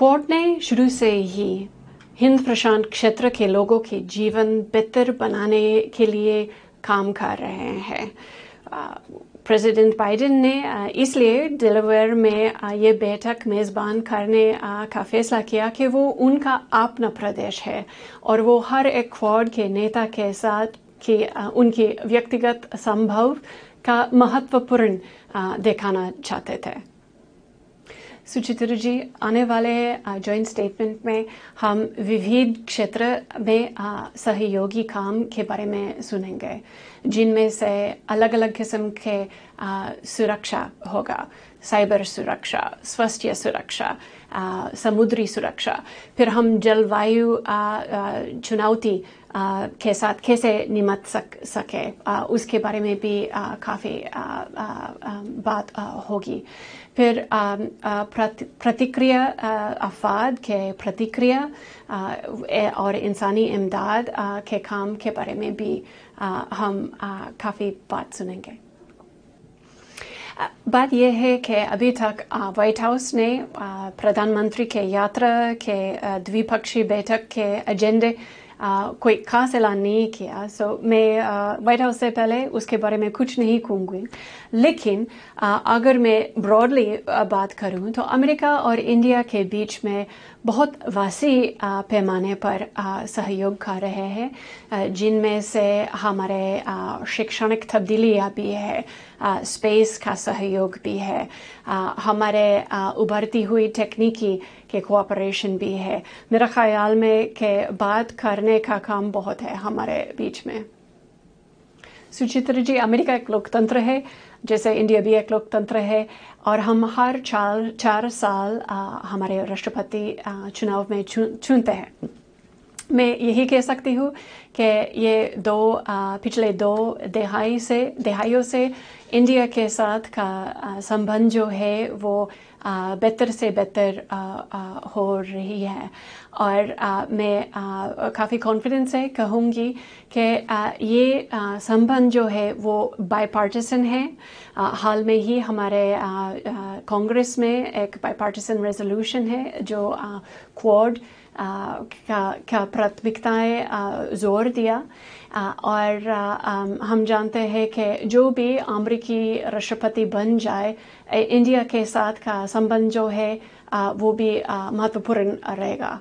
court ने शुरू से ही हिंद प्रशांत क्षेत्र के लोगों के जीवन बेहतर बनाने के लिए काम कर रहे हैं प्रेसिडेंट बाइडेन ने इसलिए डेलावेयर में ये बैठक मेज़बान करने का फैसला किया कि वो उनका अपना प्रदेश है और वो हर एक क्वाड के नेता के साथ कि उनके व्यक्तिगत संभव का महत्वपूर्ण दिखाना चाहते थे सुचित्र जी आने वाले जॉइंट स्टेटमेंट में हम विविध क्षेत्र में सहयोगी काम के बारे में सुनेंगे जिनमें से अलग अलग किस्म के सुरक्षा होगा साइबर सुरक्षा स्वास्थ्य सुरक्षा समुद्री सुरक्षा फिर हम जलवायु चुनौती के साथ कैसे निमट सक, सके उसके बारे में भी काफ़ी बात होगी फिर प्रतिक्रिया अफवाद के प्रतिक्रिया और इंसानी इमदाद के काम के बारे में भी हम काफ़ी बात सुनेंगे बात यह है कि अभी तक व्हाइट हाउस ने प्रधानमंत्री के यात्रा के द्विपक्षीय बैठक के एजेंडे कोई खास ऐलान नहीं किया सो so, मैं वाइट हाउस से पहले उसके बारे में कुछ नहीं कहूँगी लेकिन अगर मैं ब्रॉडली बात करूँ तो अमेरिका और इंडिया के बीच में बहुत वासी पैमाने पर सहयोग कर रहे हैं जिनमें से हमारे शैक्षणिक तब्दीलियाँ भी है स्पेस का सहयोग भी है हमारे उभरती हुई टेक्निकी के कोऑपरेशन भी है मेरा ख्याल में के बात करने का काम बहुत है हमारे बीच में सुचित्र जी अमेरिका एक लोकतंत्र है जैसे इंडिया भी एक लोकतंत्र है और हम हर चार चार साल आ, हमारे राष्ट्रपति चुनाव में चुनते हैं मैं यही कह सकती हूँ कि ये दो आ, पिछले दो दहाई से दहाइयों से इंडिया के साथ का संबंध जो है वो बेहतर से बेहतर हो रही है और मैं काफ़ी कॉन्फिडेंस से कहूँगी कि ये संबंध जो है वो बाईपार्टिसन है हाल में ही हमारे कांग्रेस में एक बाईपार्टिसन रेजोल्यूशन है जो क्वाड का, का प्राथमिकताएं जोर दिया और हम जानते हैं कि जो भी आमरी अमेरिकी राष्ट्रपति बन जाए इंडिया के साथ का संबंध जो है वो भी महत्वपूर्ण रहेगा